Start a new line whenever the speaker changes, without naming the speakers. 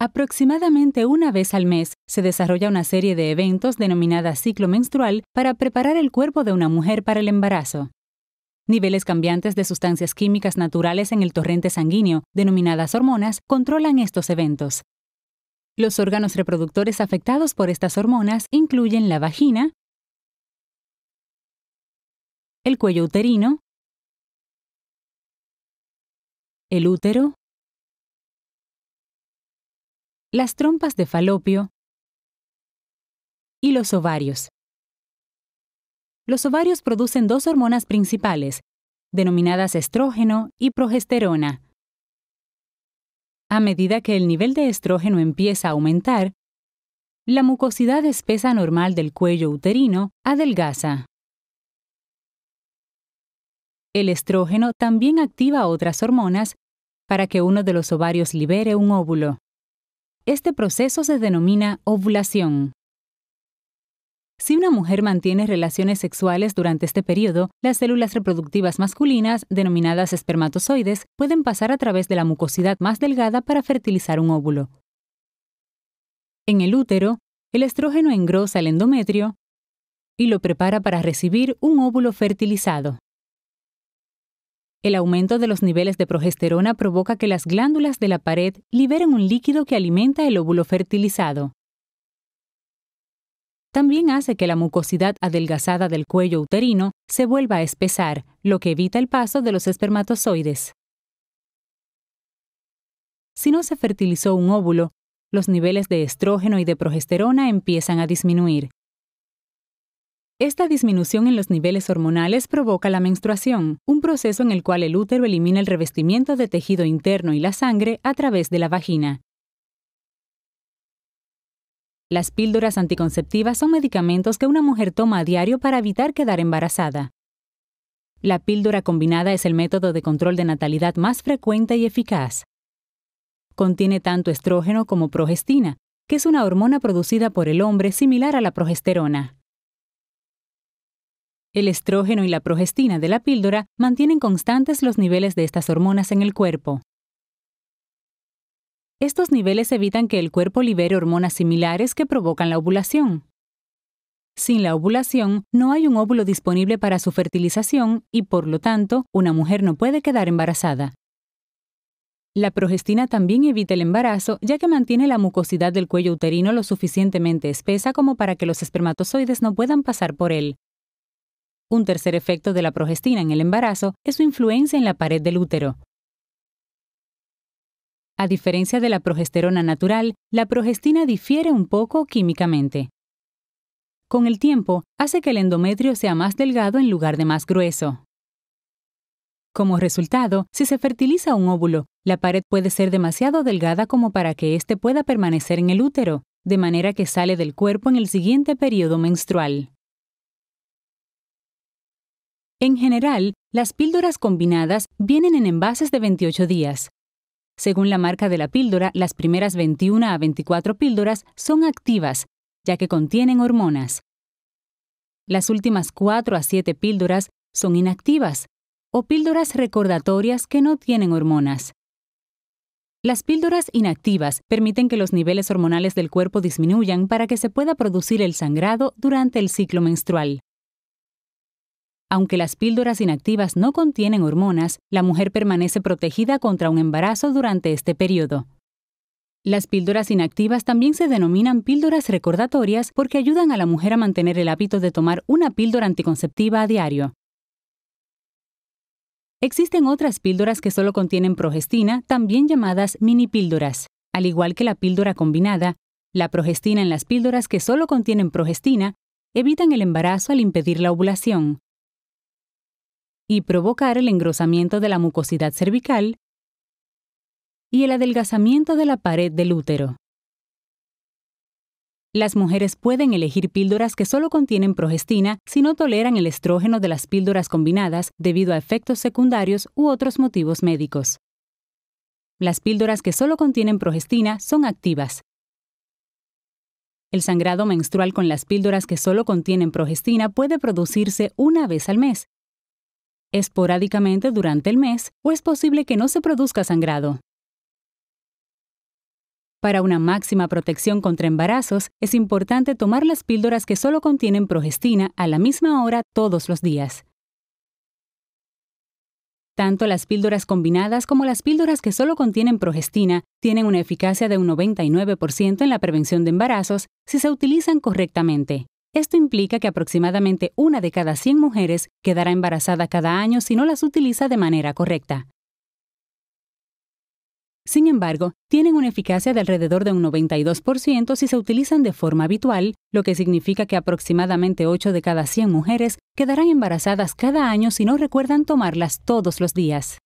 Aproximadamente una vez al mes se desarrolla una serie de eventos denominada ciclo menstrual para preparar el cuerpo de una mujer para el embarazo. Niveles cambiantes de sustancias químicas naturales en el torrente sanguíneo, denominadas hormonas, controlan estos eventos. Los órganos reproductores afectados por estas hormonas incluyen la vagina, el cuello uterino, el útero, las trompas de falopio y los ovarios. Los ovarios producen dos hormonas principales, denominadas estrógeno y progesterona. A medida que el nivel de estrógeno empieza a aumentar, la mucosidad espesa normal del cuello uterino adelgaza. El estrógeno también activa otras hormonas para que uno de los ovarios libere un óvulo. Este proceso se denomina ovulación. Si una mujer mantiene relaciones sexuales durante este periodo, las células reproductivas masculinas, denominadas espermatozoides, pueden pasar a través de la mucosidad más delgada para fertilizar un óvulo. En el útero, el estrógeno engrosa el endometrio y lo prepara para recibir un óvulo fertilizado. El aumento de los niveles de progesterona provoca que las glándulas de la pared liberen un líquido que alimenta el óvulo fertilizado. También hace que la mucosidad adelgazada del cuello uterino se vuelva a espesar, lo que evita el paso de los espermatozoides. Si no se fertilizó un óvulo, los niveles de estrógeno y de progesterona empiezan a disminuir, esta disminución en los niveles hormonales provoca la menstruación, un proceso en el cual el útero elimina el revestimiento de tejido interno y la sangre a través de la vagina. Las píldoras anticonceptivas son medicamentos que una mujer toma a diario para evitar quedar embarazada. La píldora combinada es el método de control de natalidad más frecuente y eficaz. Contiene tanto estrógeno como progestina, que es una hormona producida por el hombre similar a la progesterona. El estrógeno y la progestina de la píldora mantienen constantes los niveles de estas hormonas en el cuerpo. Estos niveles evitan que el cuerpo libere hormonas similares que provocan la ovulación. Sin la ovulación, no hay un óvulo disponible para su fertilización y, por lo tanto, una mujer no puede quedar embarazada. La progestina también evita el embarazo, ya que mantiene la mucosidad del cuello uterino lo suficientemente espesa como para que los espermatozoides no puedan pasar por él, un tercer efecto de la progestina en el embarazo es su influencia en la pared del útero. A diferencia de la progesterona natural, la progestina difiere un poco químicamente. Con el tiempo, hace que el endometrio sea más delgado en lugar de más grueso. Como resultado, si se fertiliza un óvulo, la pared puede ser demasiado delgada como para que éste pueda permanecer en el útero, de manera que sale del cuerpo en el siguiente periodo menstrual. En general, las píldoras combinadas vienen en envases de 28 días. Según la marca de la píldora, las primeras 21 a 24 píldoras son activas, ya que contienen hormonas. Las últimas 4 a 7 píldoras son inactivas, o píldoras recordatorias que no tienen hormonas. Las píldoras inactivas permiten que los niveles hormonales del cuerpo disminuyan para que se pueda producir el sangrado durante el ciclo menstrual. Aunque las píldoras inactivas no contienen hormonas, la mujer permanece protegida contra un embarazo durante este periodo. Las píldoras inactivas también se denominan píldoras recordatorias porque ayudan a la mujer a mantener el hábito de tomar una píldora anticonceptiva a diario. Existen otras píldoras que solo contienen progestina, también llamadas mini píldoras. Al igual que la píldora combinada, la progestina en las píldoras que solo contienen progestina evitan el embarazo al impedir la ovulación y provocar el engrosamiento de la mucosidad cervical y el adelgazamiento de la pared del útero. Las mujeres pueden elegir píldoras que solo contienen progestina si no toleran el estrógeno de las píldoras combinadas debido a efectos secundarios u otros motivos médicos. Las píldoras que solo contienen progestina son activas. El sangrado menstrual con las píldoras que solo contienen progestina puede producirse una vez al mes, esporádicamente durante el mes o es posible que no se produzca sangrado. Para una máxima protección contra embarazos, es importante tomar las píldoras que solo contienen progestina a la misma hora todos los días. Tanto las píldoras combinadas como las píldoras que solo contienen progestina tienen una eficacia de un 99% en la prevención de embarazos si se utilizan correctamente. Esto implica que aproximadamente una de cada 100 mujeres quedará embarazada cada año si no las utiliza de manera correcta. Sin embargo, tienen una eficacia de alrededor de un 92% si se utilizan de forma habitual, lo que significa que aproximadamente 8 de cada 100 mujeres quedarán embarazadas cada año si no recuerdan tomarlas todos los días.